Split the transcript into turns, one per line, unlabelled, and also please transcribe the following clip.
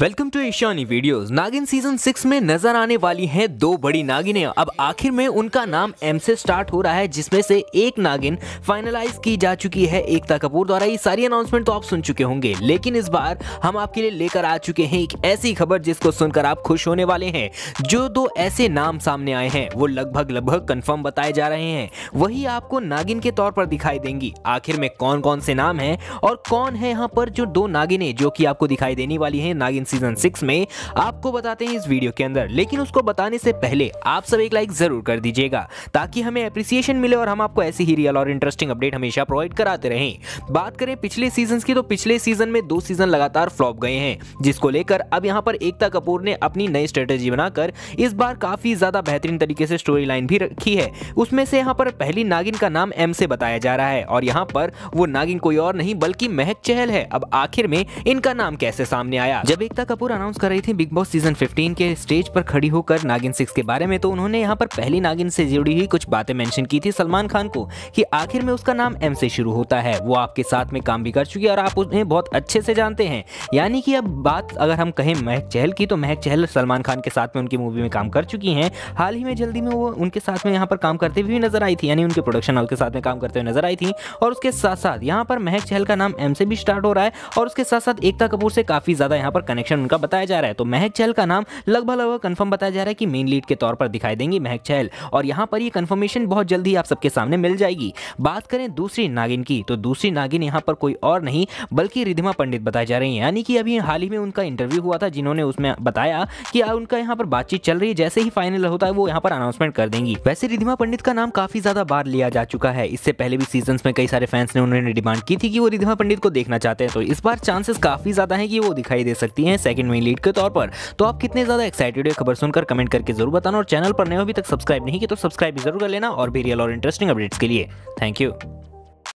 welcome to Ishani videos Naagin season six में नजर आने वाली हैं दो बड़ी नागिने अब आखिर में उनका नाम एम से स्टार्ट हो रहा है जिसमें से एक नागिन फाइनलाइज की जा चुकी है एकता कपूर द्वारा ये सारी अनाउंसमेंट तो आप सुन चुके होंगे लेकिन इस बार हम आपके लिए लेकर आ चुके हैं एक ऐसी खबर जिसको सुनकर आप खुश होने वाले हैं जो दो ऐसे नाम सामने आए हैं वो लगभग लगभग कन्फर्म बताए जा रहे हैं वही आपको नागिन के तौर पर दिखाई देंगी आखिर में कौन कौन से नाम है और कौन है यहाँ पर जो दो नागिने जो की आपको दिखाई देने वाली है नागिन सीजन सिक्स में आपको बताते हैं इस वीडियो के अंदर लेकिन उसको बताने से पहले आप सब एक लाइक जरूर कर दीजिएगा ताकि हमें अप्रिसिएशन मिले और हम आपको ऐसी ही रियल और इंटरेस्टिंग अपडेट हमेशा प्रोवाइड कराते रहें बात करें पिछले सीजन की तो पिछले सीजन में दो सीजन लगातार फ्लॉप गए हैं जिसको लेकर अब यहाँ पर एकता कपूर ने अपनी नई स्ट्रेटेजी बनाकर इस बार काफी ज्यादा बेहतरीन तरीके से स्टोरी लाइन भी रखी है उसमें से यहाँ पर पहली नागिन का नाम एम से बताया जा रहा है और यहाँ पर वो नागिन कोई और नहीं बल्कि महक चहल है अब आखिर में इनका नाम कैसे सामने आया जब एक श्वेता कपूर अनाउंस कर रही थी बिग बॉस सीजन 15 के स्टेज पर खड़ी होकर नागिन सिक्स के बारे में तो उन्होंने यहाँ पर पहली नागिन से जुड़ी हुई कुछ बातें मेंशन की थी सलमान खान को कि आखिर में उसका नाम एम से शुरू होता है वो आपके साथ में काम भी कर चुकी है और आप उन्हें बहुत अच्छे से जानते हैं यानी कि अब बात अगर हम कहें महक चहल की तो महक चहल सलमान खान के साथ में उनकी मूवी में काम कर चुकी हैं हाल ही में जल्दी में वो उनके साथ में यहाँ पर काम करते हुए नजर आई थी यानी उनके प्रोडक्शन हाउस के साथ में काम करते हुए नजर आई थी और उसके साथ साथ यहाँ पर महक चहल का नाम एम से भी स्टार्ट हो रहा है और उसके साथ साथ एकता कपूर से काफी ज्यादा यहाँ पर कनेक्शन डायरेक्शन उनका बताया जा रहा है तो महक चहल का नाम लगभग लगभग कन्फर्म बताया जा रहा है कि मेन लीड के तौर पर दिखाई देंगी महक चहल और यहाँ पर ये कन्फर्मेशन बहुत जल्दी आप सबके सामने मिल जाएगी बात करें दूसरी नागिन की तो दूसरी नागिन यहाँ पर कोई और नहीं बल्कि रिधिमा पंडित बताई जा रही है यानी कि अभी हाल ही में उनका इंटरव्यू हुआ था जिन्होंने उसमें बताया कि उनका यहाँ पर बातचीत चल रही है जैसे ही फाइनल होता है वो यहाँ पर अनाउंसमेंट कर देंगी वैसे रिधिमा पंडित का नाम काफी ज्यादा बार लिया जा चुका है इससे पहले भी सीजन में कई सारे फैंस ने उन्होंने डिमांड की थी कि वो रिधिमा पंडित को देखना चाहते हैं तो इस बार चांसेस काफी ज्यादा है कि वो दिखाई दे सकती है सेकंड में लीड के तौर पर तो आप कितने ज़्यादा एक्साइटेड है खबर सुनकर कमेंट करके जरूर बताना और चैनल पर नए अभी तक सब्सक्राइब नहीं किया तो सब्सक्राइब भी जरूर कर लेना और भी रियल और इंटरेस्टिंग अपडेट्स के लिए थैंक यू